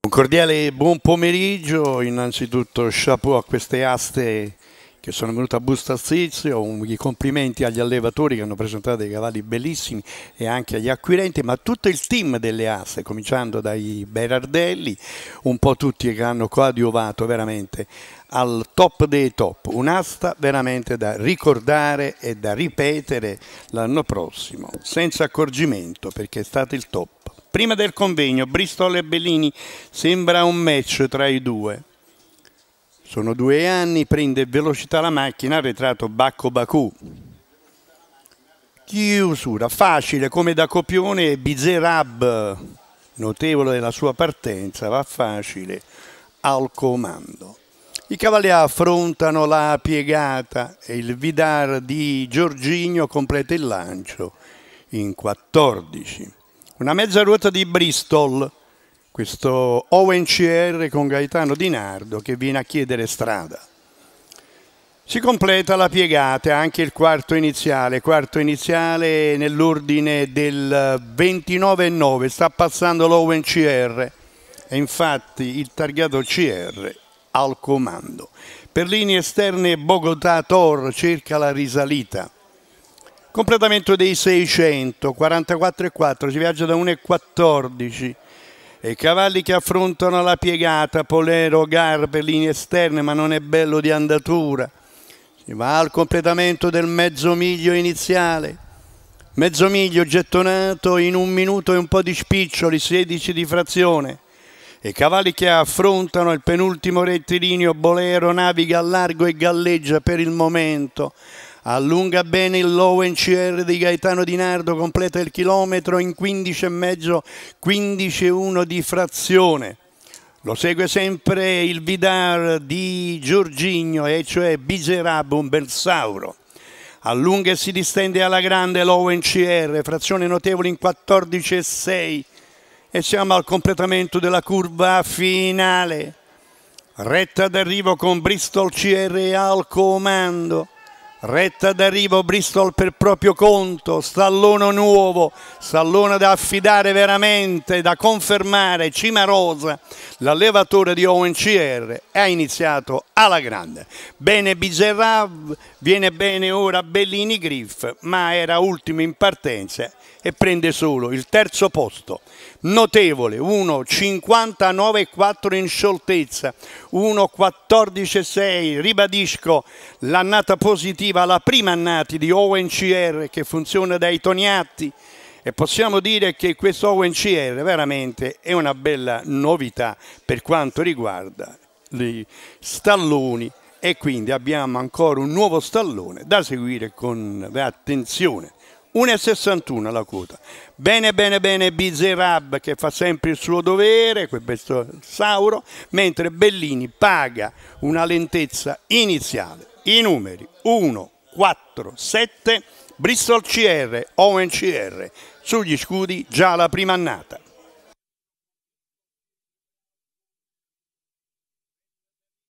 Un cordiale buon pomeriggio, innanzitutto chapeau a queste aste che sono venute a Busta Bustazzizio, i complimenti agli allevatori che hanno presentato dei cavalli bellissimi e anche agli acquirenti, ma tutto il team delle aste, cominciando dai Berardelli, un po' tutti che hanno coadiuvato veramente al top dei top, un'asta veramente da ricordare e da ripetere l'anno prossimo, senza accorgimento perché è stato il top. Prima del convegno, Bristol e Bellini sembra un match tra i due. Sono due anni, prende velocità la macchina, arretrato Bacco Bakù. Chiusura, facile come da copione, Bizerab, notevole della sua partenza, va facile, al comando. I cavalli affrontano la piegata e il Vidar di Giorginio completa il lancio in 14. Una mezza ruota di Bristol, questo ONCR con Gaetano Di Nardo che viene a chiedere strada. Si completa la piegata, anche il quarto iniziale, quarto iniziale nell'ordine del 29-9, sta passando l'ONCR e infatti il targato CR al comando. Per linee esterne Bogotà-Tor cerca la risalita. Completamento dei 600, 44,4, si viaggia da 1,14. E cavalli che affrontano la piegata, Polero, Garbe, linee esterne, ma non è bello di andatura. Si va al completamento del mezzo miglio iniziale. Mezzo miglio gettonato in un minuto e un po' di spiccioli, 16 di frazione. E cavalli che affrontano il penultimo rettilineo, Bolero naviga a largo e galleggia per il momento Allunga bene il low CR di Gaetano Di Nardo, completa il chilometro in 15,5, 1 di frazione. Lo segue sempre il Vidar di Giorgigno, e cioè un bersauro. Allunga e si distende alla grande low CR, frazione notevole in 14,6 e siamo al completamento della curva finale. Retta d'arrivo con Bristol CR al comando. Retta d'arrivo Bristol per proprio conto, stallone nuovo, stallone da affidare veramente, da confermare, Cima Rosa, l'allevatore di ONCR, ha iniziato alla grande. Bene Biserrav, viene bene ora Bellini Griff, ma era ultimo in partenza e prende solo il terzo posto notevole, 1,59,4 in scioltezza, 1,14,6, ribadisco l'annata positiva, la prima annata di ONCR che funziona dai Toniatti e possiamo dire che questo ONCR veramente è una bella novità per quanto riguarda gli stalloni e quindi abbiamo ancora un nuovo stallone da seguire con attenzione. 1,61 la quota. Bene, bene, bene Bizerab che fa sempre il suo dovere, questo Sauro, mentre Bellini paga una lentezza iniziale. I numeri 1, 4, 7, Bristol CR, ONCR, sugli scudi già la prima annata.